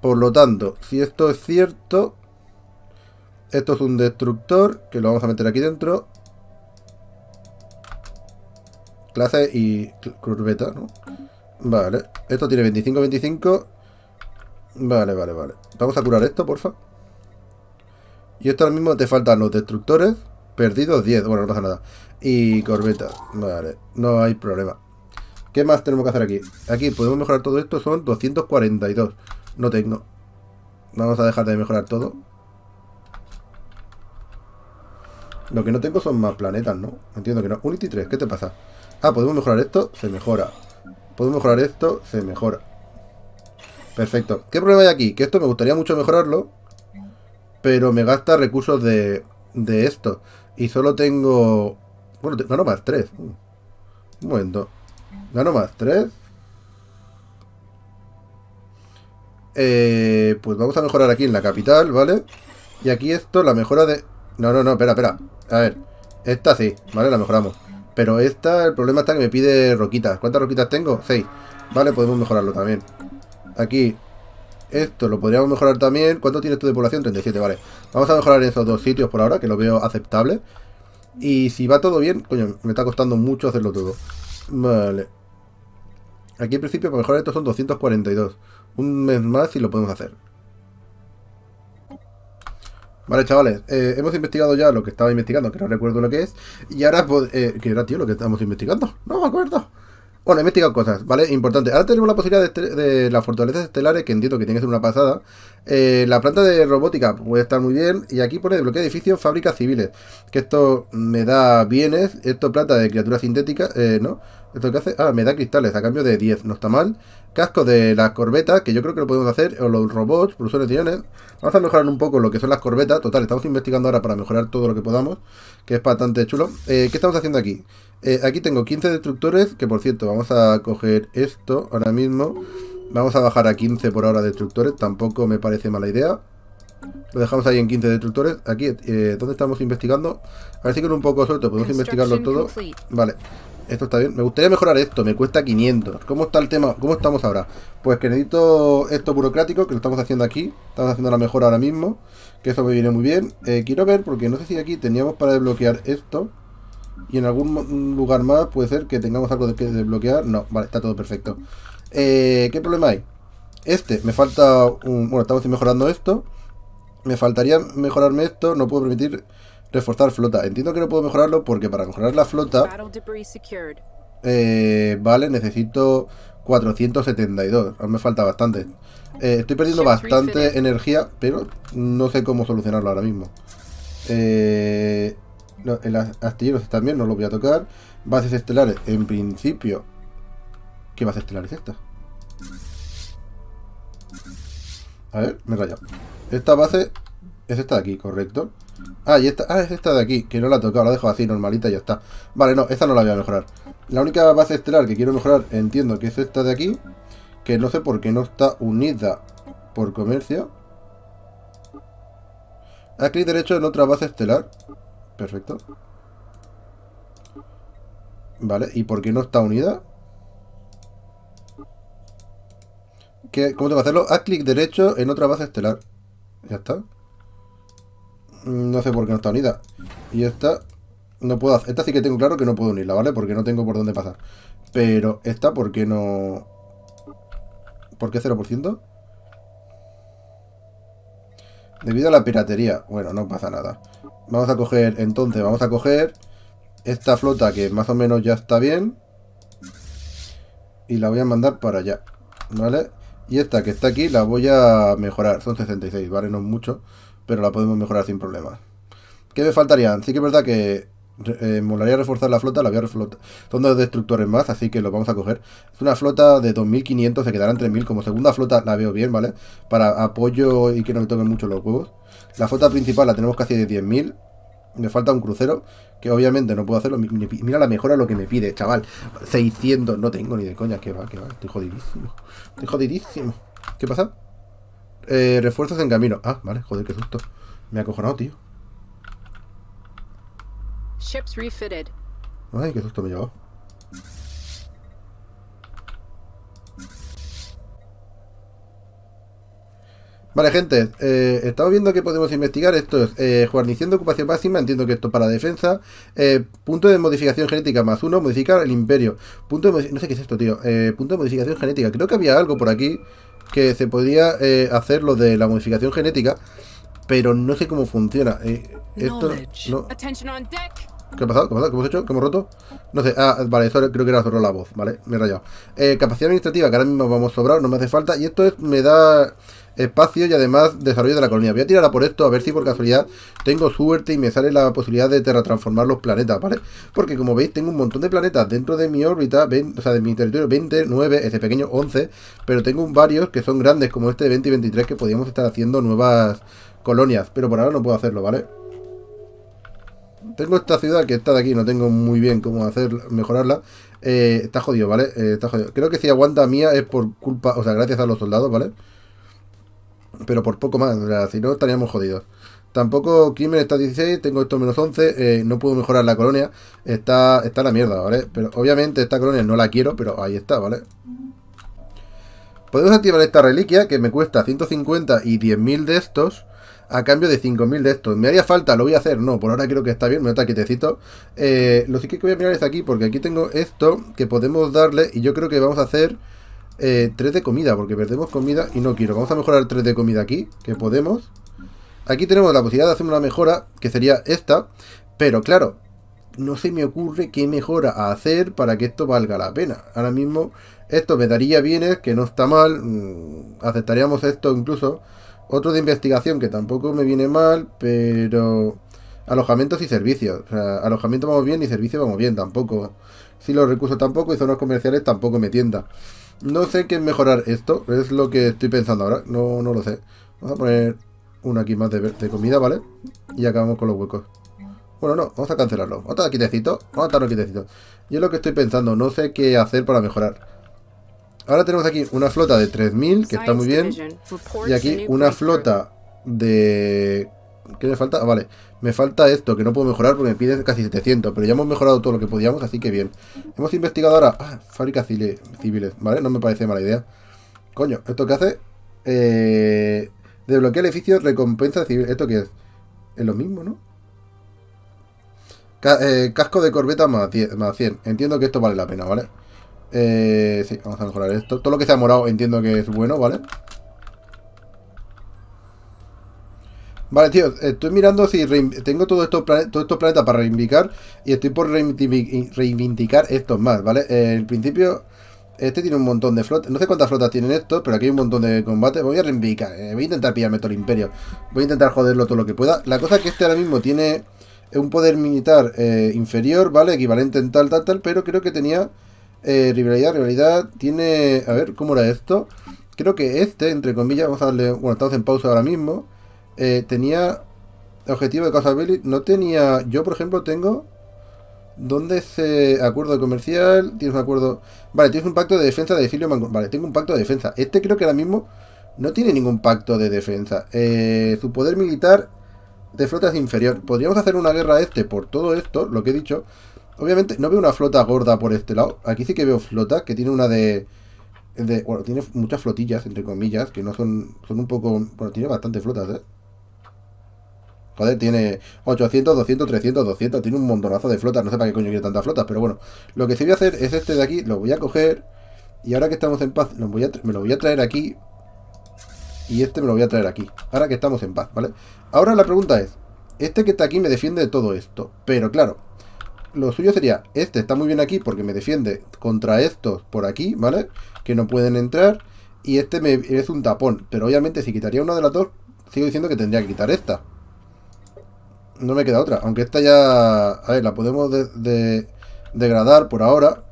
Por lo tanto, si esto es cierto, esto es un destructor, que lo vamos a meter aquí dentro. Clase y corbeta, ¿no? Vale, esto tiene 25, 25. Vale, vale, vale. Vamos a curar esto, porfa. Y esto ahora mismo te faltan los destructores. Perdidos 10, bueno, no pasa nada. Y corbeta, vale, no hay problema. ¿Qué más tenemos que hacer aquí? Aquí podemos mejorar todo esto, son 242. No tengo. Vamos a dejar de mejorar todo. Lo que no tengo son más planetas, ¿no? Entiendo que no. Unity 3, ¿qué te pasa? Ah, podemos mejorar esto, se mejora. ¿Puedo mejorar esto? Se mejora. Perfecto. ¿Qué problema hay aquí? Que esto me gustaría mucho mejorarlo. Pero me gasta recursos de, de esto. Y solo tengo... Bueno, gano más 3. Mm. Un momento. Gano más 3. Eh, pues vamos a mejorar aquí en la capital, ¿vale? Y aquí esto, la mejora de... No, no, no, espera, espera. A ver. Esta sí, ¿vale? La mejoramos. Pero esta, el problema está que me pide roquitas. ¿Cuántas roquitas tengo? 6 Vale, podemos mejorarlo también. Aquí, esto lo podríamos mejorar también. ¿Cuánto tienes tú de población? 37, vale. Vamos a mejorar esos dos sitios por ahora, que lo veo aceptable. Y si va todo bien, coño, me está costando mucho hacerlo todo. Vale. Aquí en principio para mejorar estos son 242. Un mes más y lo podemos hacer. Vale, chavales, eh, hemos investigado ya lo que estaba investigando, que no recuerdo lo que es. Y ahora, pues, eh, ¿qué era, tío, lo que estamos investigando? No me acuerdo. Bueno, he investigado cosas, ¿vale? Importante. Ahora tenemos la posibilidad de, este, las fortalezas estelares, que entiendo que tiene que ser una pasada. Eh, la planta de robótica puede estar muy bien. Y aquí pone de edificios, fábricas civiles. Que esto me da bienes. Esto plata de criaturas sintéticas, ¿no? ¿Esto qué hace? Ah, me da cristales a cambio de 10. No está mal casco de las corbetas, que yo creo que lo podemos hacer, o los robots, pulsores de iones. Vamos a mejorar un poco lo que son las corbetas. Total, estamos investigando ahora para mejorar todo lo que podamos, que es bastante chulo. Eh, ¿Qué estamos haciendo aquí? Eh, aquí tengo 15 destructores, que por cierto, vamos a coger esto ahora mismo. Vamos a bajar a 15 por ahora destructores, tampoco me parece mala idea. Lo dejamos ahí en 15 destructores. Aquí, eh, ¿dónde estamos investigando? A ver si con un poco de podemos investigarlo todo. Vale esto está bien. Me gustaría mejorar esto, me cuesta 500. ¿Cómo está el tema? ¿Cómo estamos ahora? Pues que necesito esto burocrático, que lo estamos haciendo aquí. Estamos haciendo la mejora ahora mismo, que eso me viene muy bien. Eh, quiero ver, porque no sé si aquí teníamos para desbloquear esto. Y en algún lugar más puede ser que tengamos algo de que desbloquear. No, vale, está todo perfecto. Eh, ¿Qué problema hay? Este, me falta un... Bueno, estamos mejorando esto. Me faltaría mejorarme esto. No puedo permitir Reforzar flota. Entiendo que no puedo mejorarlo porque para mejorar la flota... Eh, vale, necesito 472. Aún me falta bastante. Eh, estoy perdiendo bastante energía, pero no sé cómo solucionarlo ahora mismo. Eh, el astillero también no lo voy a tocar. Bases estelares, en principio... ¿Qué base estelar es esta? A ver, me he Esta base es esta de aquí, correcto. Ah, y esta, ah, es esta de aquí, que no la he tocado, la dejo así, normalita y ya está. Vale, no, esta no la voy a mejorar. La única base estelar que quiero mejorar, entiendo que es esta de aquí, que no sé por qué no está unida por comercio. A clic derecho en otra base estelar. Perfecto. Vale, ¿y por qué no está unida? ¿Qué, ¿Cómo tengo que hacerlo? Haz ah, clic derecho en otra base estelar. Ya está. No sé por qué no está unida. Y esta no puedo hacer. Esta sí que tengo claro que no puedo unirla, ¿vale? Porque no tengo por dónde pasar. Pero esta, ¿por qué no...? ¿Por qué 0%? Debido a la piratería. Bueno, no pasa nada. Vamos a coger, entonces, vamos a coger esta flota que más o menos ya está bien. Y la voy a mandar para allá, ¿vale? Y esta que está aquí la voy a mejorar. Son 66, ¿vale? No mucho pero la podemos mejorar sin problema. ¿Qué me faltaría? Sí que es verdad que eh, molaría reforzar la flota, la voy a reflotar. Son dos destructores más, así que lo vamos a coger. Es una flota de 2.500, se quedarán 3.000. Como segunda flota la veo bien, ¿vale? Para apoyo y que no me toquen mucho los huevos. La flota principal la tenemos casi de 10.000. Me falta un crucero, que obviamente no puedo hacerlo. Mira la mejora lo que me pide, chaval. 600, no tengo ni de coña. Que va, que va. Estoy jodidísimo. Estoy jodidísimo. ¿Qué pasa? Eh, refuerzos en camino. Ah, vale, joder, qué susto. Me ha acojonado, tío. Ay, qué susto me llevó Vale, gente, eh, estamos viendo que podemos investigar esto es eh, guarnición de ocupación máxima, entiendo que esto para defensa, eh, punto de modificación genética más uno, modificar el imperio, punto no sé qué es esto, tío, eh, punto de modificación genética, creo que había algo por aquí, que se podía eh, hacer lo de la modificación genética, pero no sé cómo funciona. Eh, esto ¿Qué ha pasado? ¿Qué ha pasado? hemos hecho? ¿Qué hemos roto? No sé. Ah, vale, creo que era solo la voz, ¿vale? Me he rayado. Eh, capacidad administrativa, que ahora mismo vamos sobrado, no me hace falta. Y esto es, me da espacio y además desarrollo de la colonia. Voy a tirar a por esto a ver si por casualidad tengo suerte y me sale la posibilidad de terratransformar los planetas, ¿vale? Porque como veis tengo un montón de planetas dentro de mi órbita, o sea, de mi territorio 20, 9, ese pequeño 11, pero tengo varios que son grandes como este de 20 y 23 que podríamos estar haciendo nuevas colonias, pero por ahora no puedo hacerlo, ¿vale? Tengo esta ciudad que está de aquí, no tengo muy bien cómo hacer mejorarla. Eh, está jodido, ¿vale? Eh, está jodido. Creo que si aguanta mía es por culpa, o sea, gracias a los soldados, ¿vale? vale pero por poco más, si no estaríamos jodidos. Tampoco Kimmer está 16, tengo esto menos 11, eh, no puedo mejorar la colonia. Está, está la mierda, ¿vale? Pero obviamente esta colonia no la quiero, pero ahí está, ¿vale? Podemos activar esta reliquia que me cuesta 150 y 10.000 de estos a cambio de 5.000 de estos. ¿Me haría falta? ¿Lo voy a hacer? No, por ahora creo que está bien, me nota quietecito. Eh, lo que voy a mirar es aquí, porque aquí tengo esto que podemos darle y yo creo que vamos a hacer... 3 eh, de comida, porque perdemos comida y no quiero. Vamos a mejorar 3 de comida aquí, que podemos. Aquí tenemos la posibilidad de hacer una mejora, que sería esta. Pero claro, no se me ocurre qué mejora hacer para que esto valga la pena. Ahora mismo esto me daría bienes, que no está mal. Mm, aceptaríamos esto incluso. Otro de investigación que tampoco me viene mal, pero... Alojamientos y servicios. alojamiento vamos bien y servicios vamos bien tampoco. Si los recursos tampoco y zonas comerciales tampoco me tienda. No sé qué mejorar esto, es lo que estoy pensando ahora, no, no lo sé. Vamos a poner una aquí más de, comida, ¿vale? Y acabamos con los huecos. Bueno, no, vamos a cancelarlo. Vamos a quitecito, vamos Yo es lo que estoy pensando, no sé qué hacer para mejorar. Ahora tenemos aquí una flota de 3000, que está muy bien. Y aquí una flota de... ¿Qué le falta? Ah, vale. Me falta esto, que no puedo mejorar porque me pide casi 700, pero ya hemos mejorado todo lo que podíamos, así que bien. Hemos investigado ahora... Ah, fábricas civiles, ¿vale? No me parece mala idea. Coño, ¿esto qué hace? Eh, desbloquea el edificio recompensa civil. ¿Esto qué es? Es lo mismo, ¿no? Eh, casco de corbeta más, 100. Entiendo que esto vale la pena, ¿vale? Eh, sí, vamos a mejorar esto. Todo lo que sea morado entiendo que es bueno, ¿vale? vale Vale, tío, estoy mirando si tengo todos estos, todos estos planetas para reivindicar y estoy por reivindicar estos más, ¿vale? el eh, en principio, este tiene un montón de flotas. No sé cuántas flotas tienen estos, pero aquí hay un montón de combates. Voy a reivindicar, eh, voy a intentar pillarme todo el imperio. Voy a intentar joderlo todo lo que pueda. La cosa es que este ahora mismo tiene un poder militar eh, inferior, ¿vale? Equivalente en tal, tal, tal, pero creo que tenía rivalidad, rivalidad. Tiene... A ver, ¿cómo era esto? Creo que este, entre comillas, vamos a darle... Bueno, estamos en pausa ahora mismo. Eh, tenía objetivo de causa No tenía. Yo, por ejemplo, tengo. ¿Dónde se acuerdo comercial? Tienes un acuerdo. Vale, tienes un pacto de defensa de Filio Mangón Vale, tengo un pacto de defensa. Este creo que ahora mismo no tiene ningún pacto de defensa. Eh, su poder militar de flota es inferior. Podríamos hacer una guerra este por todo esto, lo que he dicho. Obviamente, no veo una flota gorda por este lado. Aquí sí que veo flota, que tiene una de. de bueno, tiene muchas flotillas, entre comillas, que no son. Son un poco. Bueno, tiene bastante flotas, ¿eh? Joder, tiene 800, 200, 300, 200. Tiene un montonazo de flotas. No sé para qué coño quiere tantas flotas, pero bueno. Lo que sí voy a hacer es este de aquí. Lo voy a coger. Y ahora que estamos en paz, me lo voy a traer aquí. Y este me lo voy a traer aquí. Ahora que estamos en paz, ¿vale? Ahora la pregunta es. Este que está aquí me defiende de todo esto. Pero claro, lo suyo sería, este está muy bien aquí porque me defiende contra estos por aquí, ¿vale? Que no pueden entrar. Y este es un tapón. Pero obviamente si quitaría una de las dos, sigo diciendo que tendría que quitar esta no me queda otra. Aunque esta ya... A ver, la podemos de, degradar por ahora.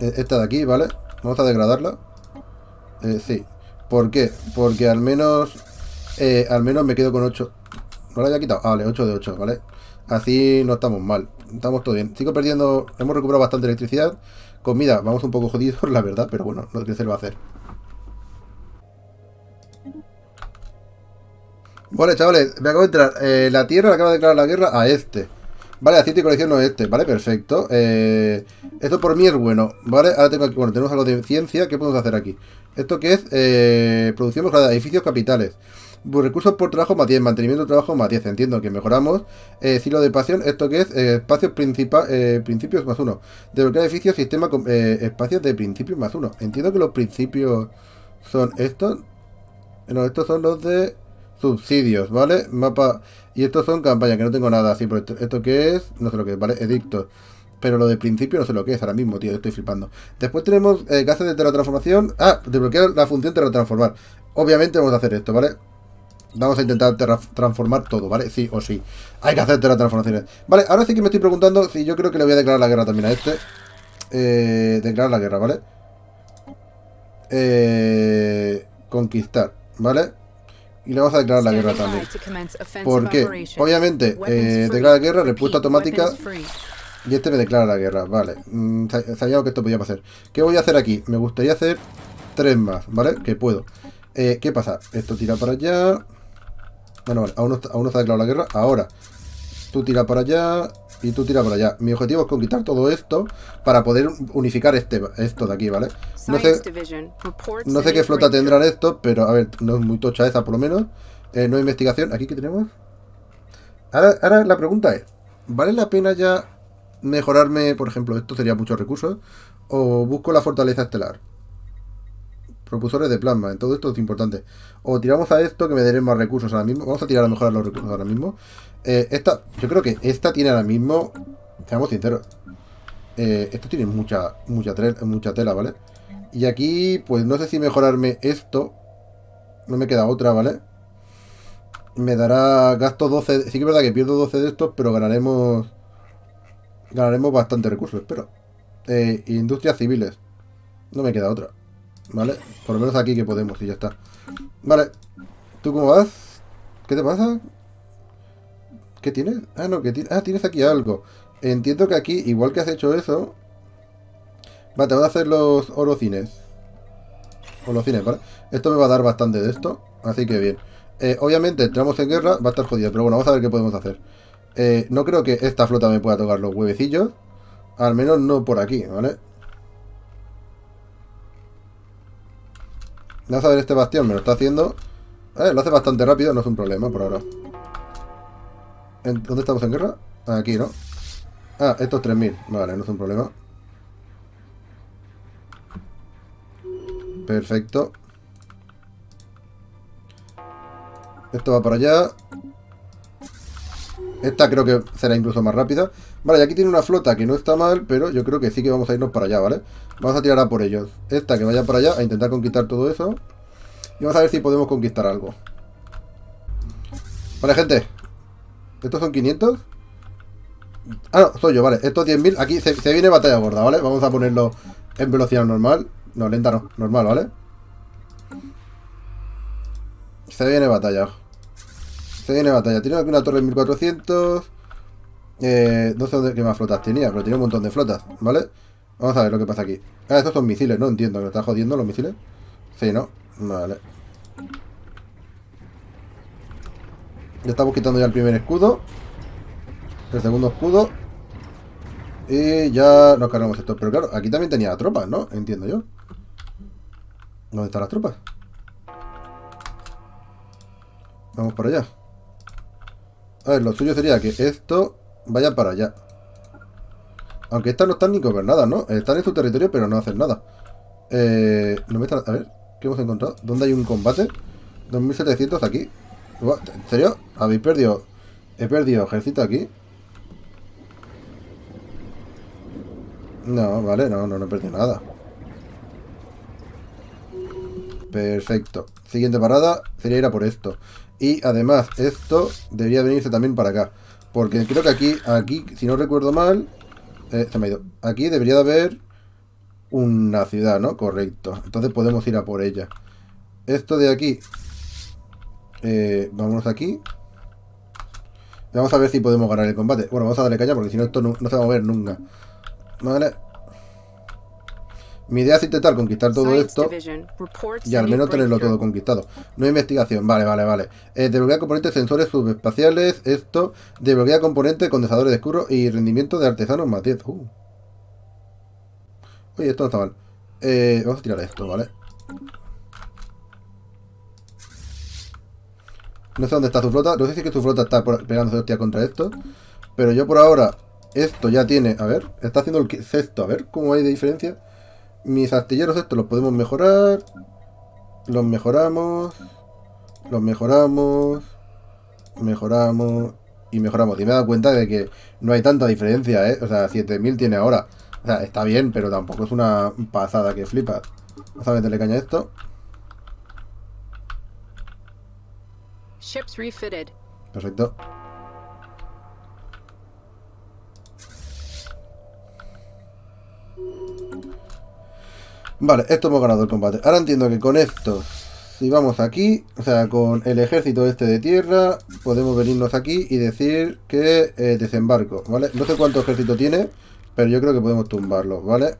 E, esta de aquí, ¿vale? Vamos a degradarla. Eh, sí. ¿Por qué? Porque al menos... Eh, al menos me quedo con 8. ¿No la había quitado? Ah, vale, 8 de 8, ¿vale? Así no estamos mal. Estamos todo bien. Sigo perdiendo... Hemos recuperado bastante electricidad. Comida, vamos un poco jodidos, la verdad. Pero bueno, no que que se va a hacer. Vale, chavales, me acabo de entrar. Eh, la Tierra acaba de declarar la guerra a este. Vale, aceite y colección no este. Vale, perfecto. Eh, esto por mí es bueno. Vale, ahora tengo aquí. Bueno, tenemos algo de ciencia. ¿Qué podemos hacer aquí? Esto que es eh, producción mejorada, edificios capitales. Recursos por trabajo más 10, mantenimiento de trabajo más 10, entiendo que mejoramos. Eh, silo de pasión, esto que es espacios principales principios más 1. Desbloquear edificios, sistema espacios de principios más 1. Entiendo que los principios son estos. No, estos son los de subsidios, ¿vale? Mapa... Y estos son campañas, que no tengo nada así, pero esto, qué es, no sé lo que es, ¿vale? edicto, Pero lo de principio no sé lo que es ahora mismo, tío, estoy flipando. Después tenemos eh, gases de teletransformación. Ah, desbloquear la función teletransformar. Obviamente vamos a hacer esto, ¿vale? Vamos a intentar transformar todo, ¿vale? Sí o sí. Hay que hacer teletransformaciones. Vale, ahora sí que me estoy preguntando si yo creo que le voy a declarar la guerra también a este. Eh, declarar la guerra, ¿vale? Eh, conquistar, ¿vale? y le vamos a declarar la guerra también. ¿Por qué? Obviamente, eh, la guerra, respuesta automática y este me declara la guerra. Vale, mm, Sabía sabíamos que esto podía pasar. ¿Qué voy a hacer aquí? Me gustaría hacer tres más, ¿vale? Que puedo. Eh, ¿Qué pasa? Esto tira para allá. Bueno, vale, aún no, se aún no la guerra. Ahora, tú tira para allá, y tú tira por allá. Mi objetivo es conquistar todo esto para poder unificar este, esto de aquí, ¿vale? No sé, qué flota tendrán estos, pero a ver, no es muy tocha esa por lo menos. Eh, no hay investigación. ¿Aquí que tenemos? Ahora, ahora la pregunta es, ¿vale la pena ya mejorarme, por ejemplo, esto sería muchos recursos? ¿O busco la fortaleza estelar? propulsores de plasma, en todo esto es importante. O tiramos a esto que me daré más recursos ahora mismo. Vamos a tirar a mejorar los recursos ahora mismo. Eh, esta, yo creo que esta tiene ahora mismo, seamos sinceros, eh, esto tiene mucha, mucha, tela, ¿vale? Y aquí, pues no sé si mejorarme esto, no me queda otra, ¿vale? Me dará, gasto 12, sí que es verdad que pierdo 12 de estos, pero ganaremos, ganaremos bastante recursos, espero. Eh, industrias civiles, no me queda otra, ¿vale? Por lo menos aquí que podemos y ya está. Vale, ¿tú cómo vas? ¿Qué te pasa? ¿Qué tienes? Ah, no, que tienes? ah, tienes aquí algo. Entiendo que aquí, igual que has hecho eso... Va, te van a hacer los orocines. Orocines, ¿vale? Esto me va a dar bastante de esto, así que bien. Eh, obviamente, entramos en guerra, va a estar jodido, pero bueno, vamos a ver qué podemos hacer. Eh, no creo que esta flota me pueda tocar los huevecillos. Al menos no por aquí, ¿vale? Vamos a ver este bastión, me lo está haciendo. Eh, lo hace bastante rápido, no es un problema por ahora. ¿Dónde estamos en guerra? Aquí, ¿no? Ah, estos 3000. Vale, no es un problema. Perfecto. Esto va para allá. Esta creo que será incluso más rápida. Vale, aquí tiene una flota que no está mal, pero yo creo que sí que vamos a irnos para allá, ¿vale? Vamos a tirar a por ellos. Esta que vaya para allá a intentar conquistar todo eso. Y vamos a ver si podemos conquistar algo. Vale, gente. ¿Estos son 500? Ah, no, soy yo, vale. Estos 10.000. Aquí se, viene batalla gorda, ¿vale? Vamos a ponerlo en velocidad normal. No, lenta no. Normal, ¿vale? Se viene batalla. Se viene batalla. Tiene aquí una torre de 1400. Eh, no sé dónde, qué más flotas tenía, pero tiene un montón de flotas, ¿vale? Vamos a ver lo que pasa aquí. Ah, estos son misiles, no entiendo. ¿Me está jodiendo los misiles? Sí, ¿no? Vale. Le estamos quitando ya el primer escudo. El segundo escudo. Y ya nos cargamos esto. Pero claro, aquí también tenía tropas, ¿no? Entiendo yo. ¿Dónde están las tropas? Vamos para allá. A ver, lo suyo sería que esto vaya para allá. Aunque estas no están ni gobernadas, ¿no? Están en su territorio, pero no hacen nada. Eh, A ver, ¿qué hemos encontrado? ¿Dónde hay un combate? 2700 aquí. ¿En serio? ¿Habéis perdido? ¿He perdido ejército aquí? No, vale, no, no, no he perdido nada. Perfecto. Siguiente parada sería ir a por esto. Y además, esto debería venirse también para acá. Porque creo que aquí, aquí, si no recuerdo mal... Eh, se me ha ido. Aquí debería de haber una ciudad, ¿no? Correcto. Entonces podemos ir a por ella. Esto de aquí eh, vámonos aquí. Vamos a ver si podemos ganar el combate. Bueno, vamos a darle caña porque si no esto no, se va a mover nunca. Vale. Mi idea es intentar conquistar todo esto y al menos tenerlo todo conquistado. No investigación, vale, vale, vale. Eh, componentes sensores subespaciales, esto. Desbloquea componentes condensadores de escuro y rendimiento de artesanos más uh. Uy, esto no está mal. Eh, vamos a tirar esto, ¿vale? No sé dónde está su flota. No sé si es que su flota está pegándose hostia contra esto. Pero yo por ahora, esto ya tiene... A ver, está haciendo el sexto. A ver cómo hay de diferencia. Mis astilleros estos los podemos mejorar. Los mejoramos. Los mejoramos. Mejoramos. Y mejoramos. Y me he dado cuenta de que no hay tanta diferencia, ¿eh? O sea, 7000 tiene ahora. O sea, está bien, pero tampoco es una pasada que flipa Vamos a meterle caña a esto. Perfecto. Vale, esto hemos ganado el combate. Ahora entiendo que con esto, si vamos aquí, o sea, con el ejército este de tierra, podemos venirnos aquí y decir que eh, desembarco, ¿vale? No sé cuánto ejército tiene, pero yo creo que podemos tumbarlo, ¿vale?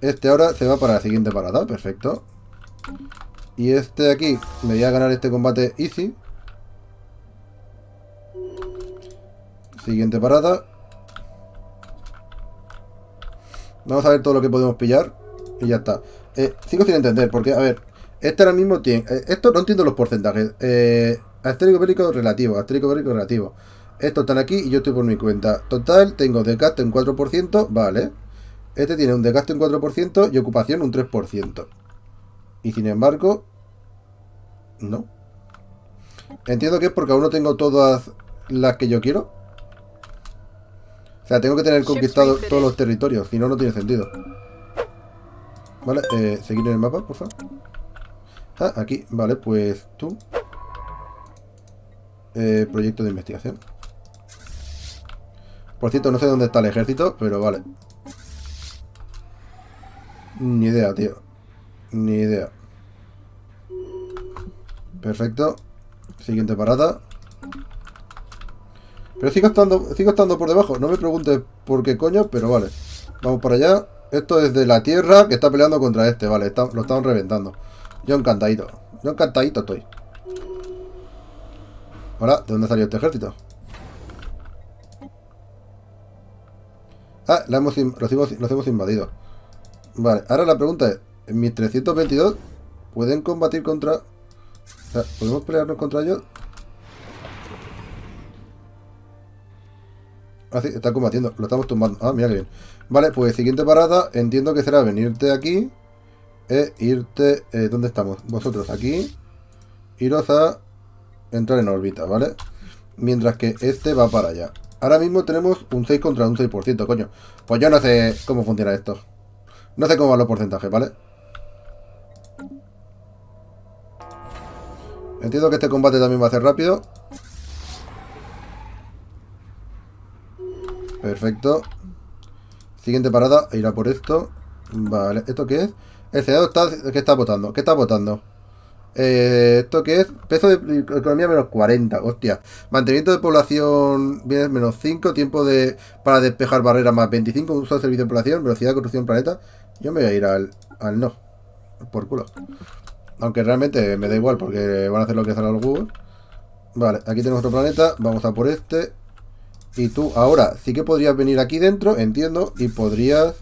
Este ahora se va para la siguiente parada, perfecto. Y este de aquí me voy a ganar este combate easy. Siguiente parada. Vamos a ver todo lo que podemos pillar. Y ya está. Eh, sigo sin entender, porque, a ver, este ahora mismo tiene... Eh, esto no entiendo los porcentajes. Eh, astérico bélico relativo, astérico bélico relativo. Estos están aquí y yo estoy por mi cuenta. Total, tengo desgaste en 4%, vale. Este tiene un desgaste en 4% y ocupación un 3%. Y sin embargo, no. Entiendo que es porque aún no tengo todas las que yo quiero. O sea, tengo que tener conquistado todos los territorios, si no, no tiene sentido. Vale, eh, seguir en el mapa, por favor. Ah, aquí, vale, pues tú. Eh, proyecto de investigación. Por cierto, no sé dónde está el ejército, pero vale. Ni idea, tío. Ni idea. Perfecto. Siguiente parada. Pero sigo estando, por debajo. No me preguntes por qué coño, pero vale. Vamos por allá. Esto es de la tierra que está peleando contra este. Vale, lo están reventando. Yo encantadito. Yo encantadito estoy. ¿Ahora ¿de dónde salió este ejército? Ah, hemos, los, hemos, hemos invadido. Vale, ahora la pregunta es, ¿mis 322 pueden combatir contra Ah, ¿Podemos pelearnos contra ellos? Ah, sí, está combatiendo. Lo estamos tumbando. Ah, mira que bien. Vale, pues siguiente parada. Entiendo que será venirte aquí. E irte... Eh, ¿Dónde estamos? Vosotros aquí. Iros a entrar en órbita, ¿vale? Mientras que este va para allá. Ahora mismo tenemos un 6 contra un 6%, coño. Pues yo no sé cómo funciona esto. No sé cómo van los porcentajes, ¿vale? vale Entiendo que este combate también va a ser rápido. Perfecto. Siguiente parada, irá por esto. Vale, ¿esto qué es? El Senado está, ¿qué está votando? ¿Qué está votando? Eh, ¿Esto qué es? Peso de economía menos 40, hostia. Mantenimiento de población menos 5. Tiempo de para despejar barreras más 25. Uso de servicio de población. Velocidad de construcción planeta. Yo me voy a ir al no. Por culo. Aunque realmente me da igual porque van a hacer lo que hacen los Google Vale, aquí tenemos otro planeta. Vamos a por este. Y tú ahora sí que podrías venir aquí dentro, entiendo, y podrías...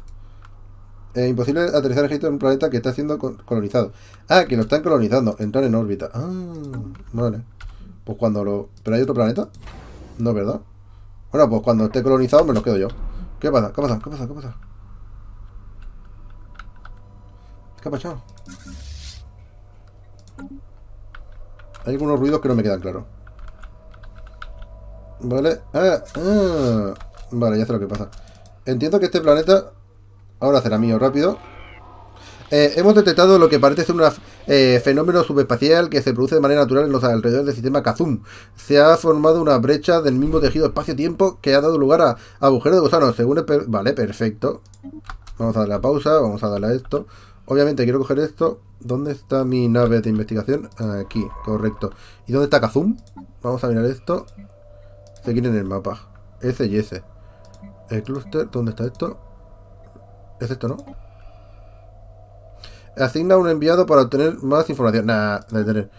Es eh, imposible aterrizar gente en un planeta que está siendo colonizado. Ah, que lo están colonizando. Entrar en órbita. Ah, vale. Pues cuando lo... ¿Pero hay otro planeta? No, ¿verdad? Bueno, pues cuando esté colonizado me lo quedo yo. ¿Qué pasa? ¿Qué pasa? ¿Qué pasa? ¿Qué pasa? ¿Qué ha pasado? Hay algunos ruidos que no me quedan claros. Vale. Ah, ah. Vale, ya sé lo que pasa. Entiendo que este planeta... Ahora será mío, rápido. Eh, hemos detectado lo que parece ser un eh, fenómeno subespacial que se produce de manera natural en los alrededores del sistema Kazum. Se ha formado una brecha del mismo tejido espacio-tiempo que ha dado lugar a agujeros de gusanos. Según vale, perfecto. Vamos a darle la pausa, vamos a darle a esto. Obviamente quiero coger esto. ¿Dónde está mi nave de investigación? Aquí, correcto. ¿Y dónde está Kazum? Vamos a mirar esto. Seguir en el mapa. S y S. El clúster, ¿dónde está esto? ¿Es esto, no? Asigna un enviado para obtener más información. Nah, tener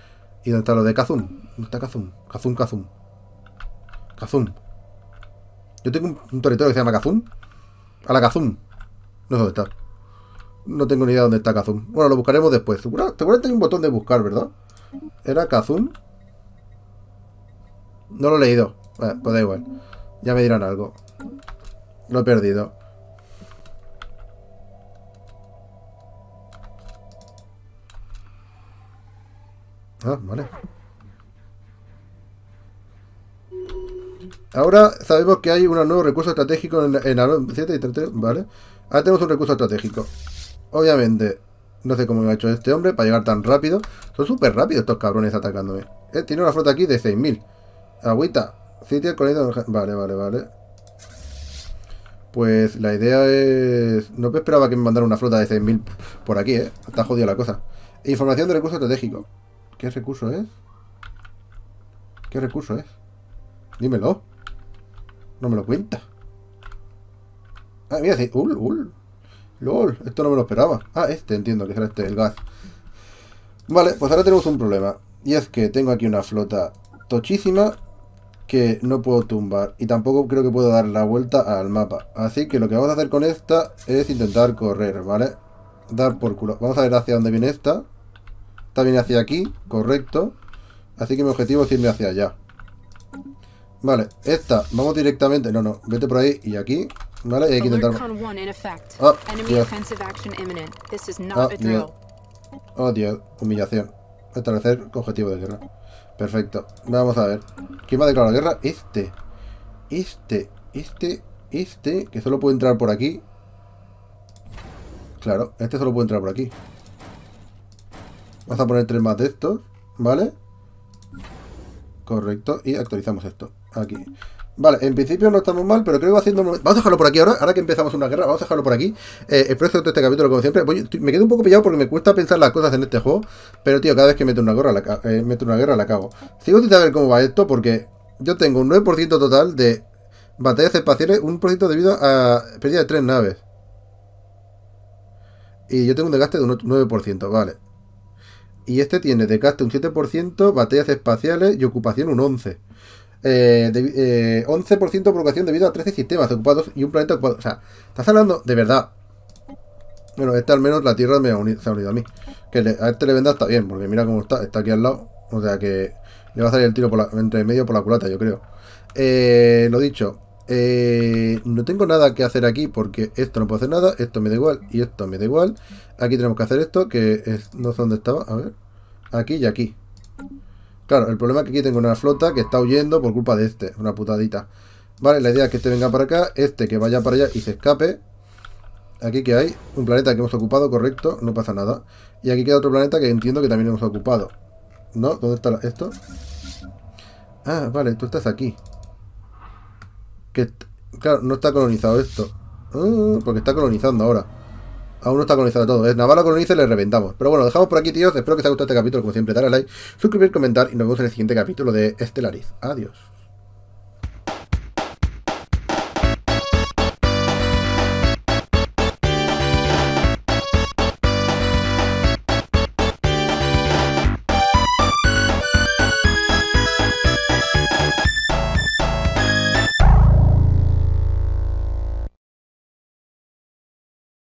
¿Y dónde está lo de Kazum? ¿Dónde está Kazum? Kazum, Kazum. Kazum. Yo tengo un, territorio que se llama Kazum. A la Kazum. No sé dónde está no tengo ni idea dónde está Kazum. Bueno, lo buscaremos después. ¿Te acuerdas que hay un botón de buscar, verdad? ¿Era Kazum? No lo he leído. pues da igual. Ya me dirán algo. Lo he perdido. Ah, vale. Ahora sabemos que hay un nuevo recurso estratégico en, en 7 y 33? ¿vale? Ahora tenemos un recurso estratégico. Obviamente, no sé cómo me ha hecho este hombre para llegar tan rápido. Son súper rápidos estos cabrones atacándome. Eh, tiene una flota aquí de 6.000. Agüita. Vale, vale, vale. Pues la idea es... No esperaba que me mandara una flota de 6.000 por aquí, ¿eh? Está jodida la cosa. Información de recurso estratégico. ¿Qué recurso es? ¿Qué recurso es? Dímelo. No me lo cuenta. Ah, mira, sí. Ul, ul. LOL, esto no me lo esperaba. Ah, este, entiendo que será este, el gas. Vale, pues ahora tenemos un problema. Y es que tengo aquí una flota tochísima que no puedo tumbar. Y tampoco creo que puedo dar la vuelta al mapa. Así que lo que vamos a hacer con esta es intentar correr, ¿vale? Dar por culo. Vamos a ver hacia dónde viene esta. Esta viene hacia aquí, correcto. Así que mi objetivo es irme hacia allá. Vale, esta, vamos directamente... No, no, vete por ahí y aquí. ¿Vale? hay que intentar... Dios. Oh, oh, Dios. Humillación. Establecer objetivo de guerra. Perfecto. Vamos a ver. ¿Quién va a declarar guerra? Este. Este. Este. Este. Que solo puede entrar por aquí. Claro, este solo puede entrar por aquí. Vamos a poner tres más de estos. ¿Vale? Correcto. Y actualizamos esto. Aquí. Vale, en principio no estamos mal, pero creo que va haciendo... Vamos a dejarlo por aquí ahora, ahora que empezamos una guerra, vamos a dejarlo por aquí. Eh, el este capítulo, como siempre, me quedo un poco pillado porque me cuesta pensar las cosas en este juego, pero tío, cada vez que meto una guerra, la, eh, meto una guerra, la cago. Sigo sin saber cómo va esto porque yo tengo un 9% total de batallas espaciales, un por debido a pérdida de tres naves. Y yo tengo un desgaste de un 9%, vale. Y este tiene desgaste un 7%, batallas espaciales y ocupación un 11%. Eh, de, eh, 11% debido a 13 sistemas ocupados y un planeta ocupado. O sea, estás hablando de verdad. Bueno, esta al menos la Tierra me unido, se ha unido a mí. Que a este le venda está bien, porque mira cómo está, está aquí al lado. O sea que le va a salir el tiro entre medio por la culata, yo creo. Eh, lo dicho, eh, no tengo nada que hacer aquí porque esto no puedo hacer nada, esto me da igual y esto me da igual. Aquí tenemos que hacer esto, que es, no sé dónde estaba, a ver. Aquí y aquí. Claro, el problema es que aquí tengo una flota que está huyendo por culpa de este. Una putadita. Vale, la idea es que este venga para acá, este que vaya para allá y se escape. Aquí que hay un planeta que hemos ocupado, correcto, no pasa nada. Y aquí queda otro planeta que entiendo que también hemos ocupado. ¿No? ¿Dónde está esto? Ah, vale, tú estás aquí. Que, claro, no está colonizado esto. Ah, porque está colonizando ahora. Aún no está colonizado todo. Es ¿eh? Navarra coloniza y le reventamos. Pero bueno, dejamos por aquí, tíos. Espero que os haya gustado este capítulo. Como siempre, dale like, suscribir, comentar y nos vemos en el siguiente capítulo de Estelaris. Adiós.